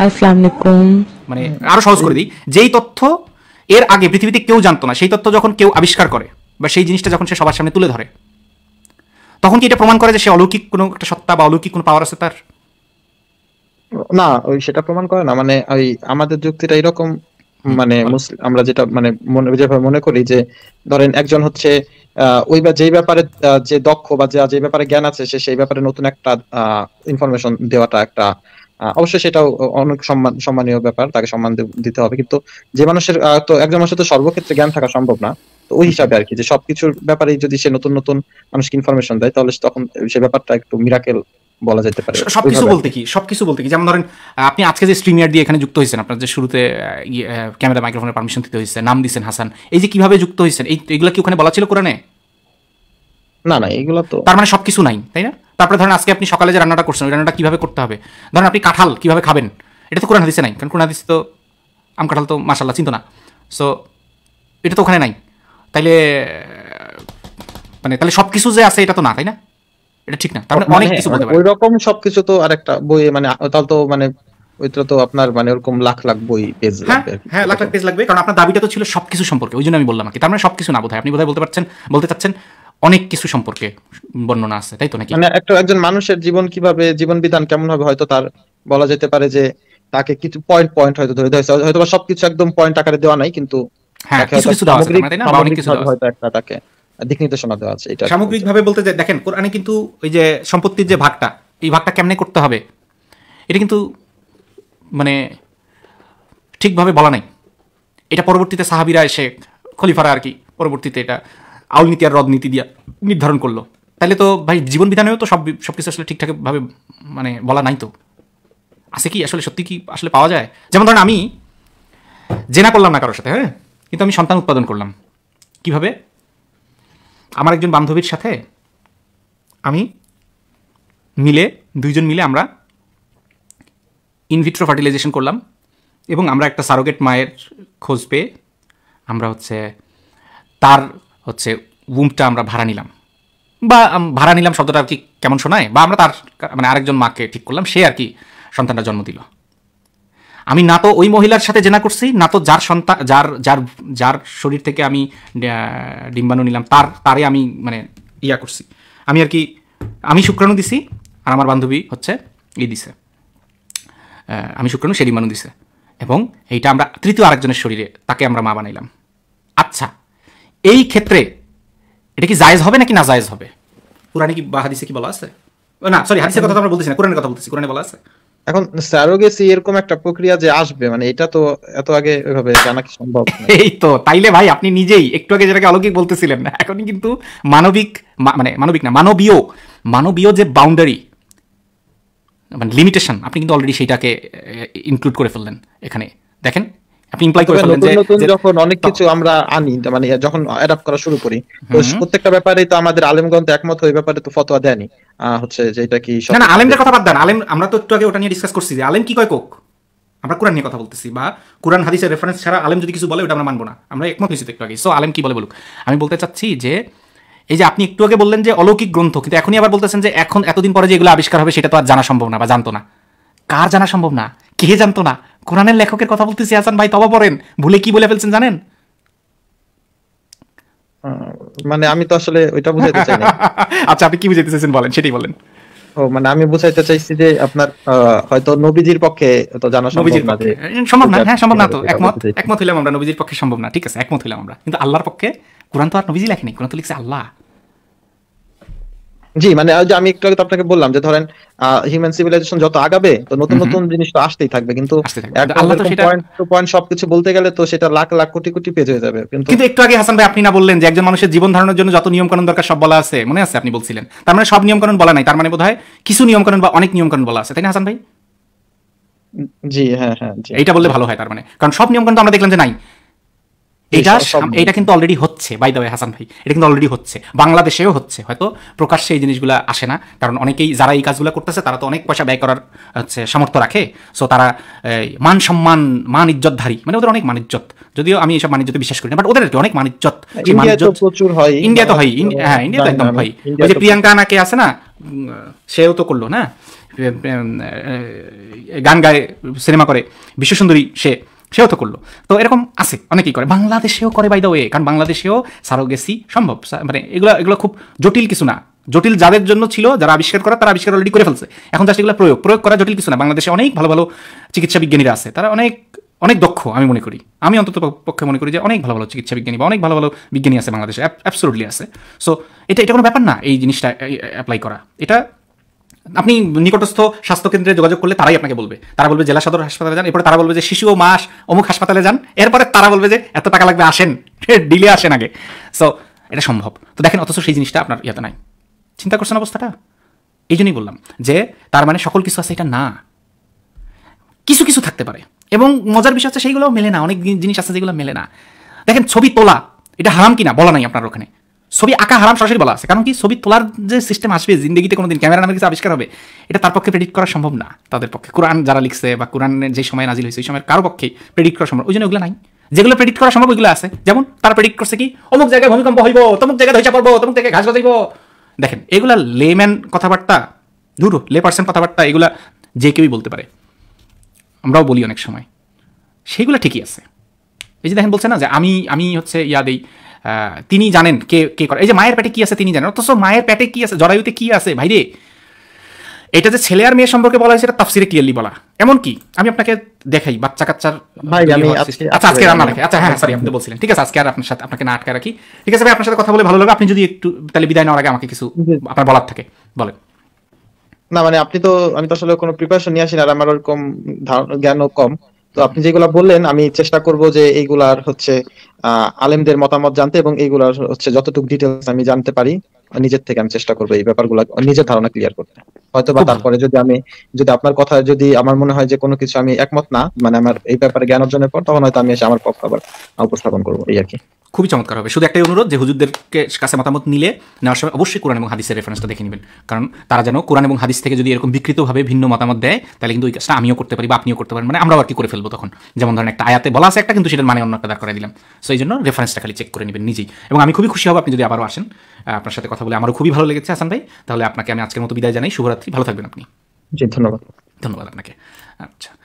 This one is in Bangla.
মানে আরো সহজ করে দিই যেই তথ্য এর আগে পৃথিবীতে কেউ জানতো না সেই তথ্য যখন কেউ আবিষ্কার করে বা সেই জিনিসটা যখন সে সবার সামনে তুলে ধরে তখন কি এটা প্রমাণ করে যে সে অলৌকিক কোনো একটা সত্তা বা অলৌকিক কোনো পাওয়ার আছে তার না ওই সেটা প্রমাণ করে না মানে ওই আমাদের যুক্তিটা এরকম মানে আমরা যেটা মানে মনে যেভাবে মনে করি যে ধরেন একজন হচ্ছে ওই বা যেই ব্যাপারে যে দক্ষ বা যে ব্যাপারে জ্ঞান আছে সে সেই ব্যাপারে নতুন একটা ইনফরমেশন দেওয়াটা একটা অবশ্যই সেটাও অনেক সম্মান সম্মানীয় ব্যাপার তাকে সম্মান দিতে হবে কিন্তু যে মানুষের তো একজন মানুষের তো সর্বক্ষেত্রে জ্ঞান থাকা সম্ভব না তো ওই হিসাবে আর কি যে সবকিছুর ব্যাপারে যদি সে নতুন নতুন মানুষকে ইনফরমেশন দেয় তাহলে তখন সে ব্যাপারটা একটু মিরাকেল বলা যেতে পারে সবকিছু বলতে কি সবকিছু বলতে কি যেমন ধরেন আপনি আজকে যে স্ট্রিমিয়ার দিয়ে এখানে যুক্ত হয়েছেন আপনার যে শুরুতে ইয়ে, ক্যামেরা মাইক্রোফোনের পারমিশন দিতে হয়েছে নাম দিয়েছেন হাসান এই যে কিভাবে যুক্ত হয়েছেন এই এগুলো কি ওখানে বলা ছিল কোরআনে না না এগুলো তো তার মানে সবকিছু নাই তাই না তারপরে ধরেন আজকে আপনি সকালে যে রান্নাটা করছেন ওই রান্নাটা কিভাবে করতে হবে ধরেন আপনি কাঁঠাল কিভাবে খাবেন এটা তো কোরআন হাদিসে নাই কারণ কোরআন হাদিসে তো আম কাঁঠাল তো মাসাল্লাহ চিন্ত না সো এটা তো ওখানে নাই তাইলে মানে তাহলে সব কিছু যে আছে এটা তো না তাই না এটা ঠিক না তার মানে অনেক কিছু বলতে পারে ওইরকম সবকিছু তো আরেকটা বই মানে তাহলে তো মানে ওইটা তো আপনার মানে ওরকম লাখ লাখ বই পেজ লাগবে হ্যাঁ, হ্যাঁ লাখ লাখ পেজ লাগবে কারণ আপনার দাবিটা তো ছিল সবকিছু সম্পর্কে ওই জন্য আমি বললাম কি তার মানে সবকিছু না বোধহয় আপনি বোধহয় বলতে পারছেন বলতে চাচ্ছেন অনেক কিছু সম্পর্কে বর্ণনা আছে তাই তো নাকি মানে একটা একজন মানুষের জীবন কিভাবে জীবন বিধান কেমন হবে হয়তো তার বলা যেতে পারে যে তাকে কিছু পয়েন্ট পয়েন্ট হয়তো ধরে দেওয়া হয়তো সবকিছু একদম পয়েন্ট আকারে দেওয়া নাই কিন্তু হ্যাঁ কিছু কিছু দেওয়া আছে মানে, তাই না অনেক কিছু হয়তো একটা তাকে দিক নির্দেশনা দেওয়া আছে এটা সামগ্রিকভাবে বলতে যে দেখেন কোরআনে কিন্তু ওই যে সম্পত্তির যে ভাগটা এই ভাগটা কেমনে করতে হবে এটা কিন্তু মানে ঠিকভাবে বলা নাই এটা পরবর্তীতে সাহাবিরা এসে খলিফারা আর কি পরবর্তীতে এটা আউল নীতি আর রদ নীতি দিয়া নির্ধারণ করলো তাহলে তো ভাই জীবন বিধানেও তো সব সব কিছু আসলে ঠিকঠাকভাবে মানে বলা নাই তো আছে কি আসলে সত্যি কি আসলে পাওয়া যায় যেমন ধরেন আমি জেনা করলাম না কারোর সাথে হ্যাঁ কিন্তু আমি সন্তান উৎপাদন করলাম কিভাবে আমার একজন বান্ধবীর সাথে আমি মিলে দুইজন মিলে আমরা ইনভিট্রো ফার্টিলাইজেশন করলাম এবং আমরা একটা সারোগেট মায়ের খোঁজ পেয়ে আমরা হচ্ছে তার হচ্ছে উমটা আমরা ভাড়া নিলাম বা ভাড়া নিলাম শব্দটা আর কি কেমন শোনায় বা আমরা তার মানে আরেকজন মাকে ঠিক করলাম সে আর কি সন্তানটা জন্ম দিল আমি না তো ওই মহিলার সাথে জেনা করছি না তো যার সন্তান যার যার যার শরীর থেকে আমি ডিম্বাণু নিলাম তার তারে আমি মানে ইয়া করছি আমি আর কি আমি শুক্রাণু দিছি আর আমার বান্ধবী হচ্ছে ই দিছে আমি শুক্রাণু সে ডিম্বাণু দিছে এবং এইটা আমরা তৃতীয় আরেকজনের শরীরে তাকে আমরা মা বানাইলাম আচ্ছা এই ক্ষেত্রে এটা কি জায়েজ হবে নাকি না জায়েজ হবে কোরআনে কি বা হাদিসে কি বলা আছে না সরি হাদিসের কথা আমরা বলতেছি না কোরআনের কথা বলতেছি কোরআনে বলা আছে এখন সারোগেসি এরকম একটা প্রক্রিয়া যে আসবে মানে এটা তো এত আগে এভাবে জানা কি সম্ভব এই তো তাইলে ভাই আপনি নিজেই একটু আগে যেটাকে অলৌকিক বলতেছিলেন না এখন কিন্তু মানবিক মানে মানবিক না মানবীয় মানবীয় যে বাউন্ডারি মানে লিমিটেশন আপনি কিন্তু অলরেডি সেইটাকে ইনক্লুড করে ফেললেন এখানে দেখেন করে ফেলেন যে যখন অনেক কিছু আমরা আনি মানে যখন অ্যাডাপ্ট করা শুরু করি তো প্রত্যেকটা ব্যাপারে তো আমাদের আলেমগণ তো একমত হয়ে ব্যাপারে তো ফতোয়া দেয়নি হচ্ছে যে এটা কি না না আলেমদের কথা বাদ দেন আলেম আমরা তো একটু আগে ওটা নিয়ে ডিসকাস করছি যে আলেম কি কয় কোক আমরা কোরআন নিয়ে কথা বলতেছি বা কোরআন হাদিসের রেফারেন্স ছাড়া আলেম যদি কিছু বলে ওটা আমরা মানবো না আমরা একমত হয়েছি একটু আগে সো আলেম কি বলে বলুক আমি বলতে চাচ্ছি যে এই যে আপনি একটু আগে বললেন যে অলৌকিক গ্রন্থ কিন্তু এখনই আবার বলতেছেন যে এখন এতদিন পরে যে এগুলো আবিষ্কার হবে সেটা তো আর জানা সম্ভব না বা জানতো না কার জানা সম্ভব না কে জানতো না কোরআনের লেখকের কথা বলতেছি হাসান ভাই তবা পড়েন ভুলে কি বলে ফেলছেন জানেন মানে আমি তো আসলে ওইটা বুঝাইতে চাই আচ্ছা আপনি কি বুঝাইতে চাইছেন বলেন সেটাই বলেন ও মানে আমি বুঝাইতে চাইছি যে আপনার হয়তো নবীজির পক্ষে তো জানা সম্ভব না সম্ভব না হ্যাঁ সম্ভব না তো একমত একমত হইলাম আমরা নবীজির পক্ষে সম্ভব না ঠিক আছে একমত হইলাম আমরা কিন্তু আল্লাহর পক্ষে কোরআন তো আর নবীজি লেখেনি কোরআন তো লিখছে আল্লাহ জি মানে আমি একটু আগে আপনাকে বললাম যে ধরেন হিউম্যান সিভিলাইজেশন যত আগাবে তো নতুন নতুন জিনিস তো আসতেই থাকবে কিন্তু পয়েন্ট সবকিছু বলতে গেলে তো সেটা লাখ লাখ কোটি কোটি পেজ হয়ে যাবে কিন্তু একটু আগে হাসান ভাই আপনি না বললেন যে একজন মানুষের জীবন ধারণের জন্য যত নিয়ম কানুন দরকার সব বলা আছে মনে আছে আপনি বলছিলেন তার মানে সব নিয়ম কানুন বলা নাই তার মানে বোধ কিছু নিয়ম কানুন বা অনেক নিয়ম কানুন বলা আছে তাই না হাসান ভাই জি হ্যাঁ হ্যাঁ এটা বললে ভালো হয় তার মানে কারণ সব নিয়ম কানুন আমরা দেখলাম যে নাই এটা এটা কিন্তু অলরেডি হচ্ছে বাই দ্য ওয়ে হাসান ভাই এটা কিন্তু অলরেডি হচ্ছে বাংলাদেশেও হচ্ছে হয়তো প্রকাশ্যে এই জিনিসগুলো আসে না কারণ অনেকেই যারা এই কাজগুলো করতেছে তারা তো অনেক পয়সা ব্যয় করার হচ্ছে সামর্থ্য রাখে সো তারা মান সম্মান মান ইজ্জতধারী মানে ওদের অনেক মান ইজ্জত যদিও আমি এসব মান ইজ্জতে বিশ্বাস করি না বাট ওদের অনেক মান ইজ্জত ইন্ডিয়া তো হয় হ্যাঁ ইন্ডিয়া তো একদম হয় ওই যে প্রিয়াঙ্কা আনাকে আছে না সেও তো করলো না গান গায় সিনেমা করে বিশ্বসুন্দরী সে সেও তো করলো তো এরকম আছে অনেকেই করে বাংলাদেশেও করে বাই দা ওয়ে কারণ বাংলাদেশেও সারোগেসি সম্ভব মানে এগুলো এগুলো খুব জটিল কিছু না জটিল যাদের জন্য ছিল যারা আবিষ্কার করা তারা আবিষ্কার অলরেডি করে ফেলছে এখন জাস্ট এগুলো প্রয়োগ প্রয়োগ করা জটিল কিছু না বাংলাদেশে অনেক ভালো ভালো চিকিৎসা বিজ্ঞানীরা আছে তারা অনেক অনেক দক্ষ আমি মনে করি আমি অন্তত পক্ষে মনে করি যে অনেক ভালো ভালো চিকিৎসা বিজ্ঞানী বা অনেক ভালো ভালো বিজ্ঞানী আছে বাংলাদেশে অ্যাপসোলুটলি আছে সো এটা এটা কোনো ব্যাপার না এই জিনিসটা অ্যাপ্লাই করা এটা আপনি নিকটস্থ স্বাস্থ্যকেন্দ্রে যোগাযোগ করলে তারাই আপনাকে বলবে তারা বলবে জেলা সদর হাসপাতালে যান এরপরে তারা বলবে যে শিশু ও মাস অমুক হাসপাতালে যান এরপরে তারা বলবে যে এত টাকা লাগবে আসেন ডিলে আসেন আগে সো এটা সম্ভব তো দেখেন অথচ সেই জিনিসটা আপনার ইয়াতে নাই চিন্তা করছেন অবস্থাটা এই জন্যই বললাম যে তার মানে সকল কিছু আছে এটা না কিছু কিছু থাকতে পারে এবং মজার বিষয় আছে সেইগুলোও মেলে না অনেক জিনিস আছে যেগুলো মেলে না দেখেন ছবি তোলা এটা হারাম কিনা বলা নাই আপনার ওখানে ছবি আঁকা হারাম সরাসরি বলা আছে কারণ কি ছবি তোলার যে সিস্টেম আসবে জিন্দগিতে কোনো দিন ক্যামেরা নামের কিছু আবিষ্কার হবে এটা তার পক্ষে প্রেডিক্ট করা সম্ভব না তাদের পক্ষে কোরআন যারা লিখছে বা কোরআনের যে সময় নাজিল হয়েছে ওই সময়ের কারো পক্ষে প্রেডিক্ট করা সম্ভব ওই জন্য ওগুলো নাই যেগুলো প্রেডিক্ট করা সম্ভব ওইগুলো আছে যেমন তারা প্রেডিক্ট করছে কি অমুক জায়গায় ভূমিকম্প হইব তমুক জায়গায় ধৈচা পড়বো তমুক জায়গায় ঘাস গজাইব দেখেন এগুলো লেম্যান কথাবার্তা ধুর লে পার্সন কথাবার্তা এগুলো যে কেউই বলতে পারে আমরাও বলি অনেক সময় সেইগুলো ঠিকই আছে এই যে দেখেন বলছে না যে আমি আমি হচ্ছে ইয়া দেই তিনি জানেন কে কে করে এই যে মায়ের প্যাটে কী আছে তিনি জানেন অথচ মায়ের প্যাটে কী আছে জরায়ুতে কী আছে ভাইরে এটা যে ছেলে আর মেয়ে সম্পর্কে বলা হয় সেটা তাফসিরে ক্লিয়ারলি বলা এমন কি আমি আপনাকে দেখাই বাচ্চা কাচ্চার ভাই আমি আচ্ছা আজকে রান্না রাখি আচ্ছা হ্যাঁ সরি আপনি বলছিলেন ঠিক আছে আজকে আর আপনার সাথে আপনাকে না আটকে রাখি ঠিক আছে ভাই আপনার সাথে কথা বলে ভালো লাগে আপনি যদি একটু তাহলে বিদায় নেওয়ার আগে আমাকে কিছু আপনার বলার থাকে বলেন না মানে আপনি তো আমি তো আসলে কোনো প্রিপারেশন নিয়ে আসি না আর আমার ওরকম জ্ঞানও কম তো আপনি যেগুলা বললেন আমি চেষ্টা করব যে এইগুলার হচ্ছে আলেমদের মতামত জানতে এবং এইগুলার হচ্ছে যতটুকু ডিটেলস আমি জানতে পারি নিজের থেকে আমি চেষ্টা করবো এই ব্যাপারগুলা নিজের ধারণা ক্লিয়ার করতে হয়তো বা তারপরে যদি আমি যদি আপনার কথা যদি আমার মনে হয় যে কোনো কিছু আমি একমত না মানে আমার এই ব্যাপারে জ্ঞান অর্জনের পর তখন হয়তো আমি এসে আমার পক্ষ আবার উপস্থাপন করবো এই আর কি খুবই চমৎকার হবে শুধু একটাই অনুরোধ যে হুজুরদেরকে কাছে মতামত নিলে নেওয়ার সময় অবশ্যই কোরআন এবং হাদিসের রেফারেন্সটা দেখে নেবেন কারণ তারা যেন কোরআন এবং হাদিস থেকে যদি এরকম বিকৃতভাবে ভিন্ন মতামত দেয় তাহলে কিন্তু ওই কাজটা আমিও করতে পারি বা আপনিও করতে পারেন মানে আমরাও আর কি করে ফেলবো তখন যেমন ধরেন একটা আয়াতে বলা আছে একটা কিন্তু সেটার মানে অন্য একটা দাঁড় করে দিলাম সো এই জন্য রেফারেন্সটা খালি চেক করে নেবেন নিজেই এবং আমি খুবই খুশি হব আপনি যদি আবারও আসেন আপনার সাথে কথা বলে আমারও খুবই ভালো লেগেছে আসান ভাই তাহলে আপনাকে আমি আজকের মতো বিদায় জানাই শুভরাত্রি ভালো থাকবেন আপনি জি ধন্যবাদ ধন্যবাদ আপনাকে আচ্ছা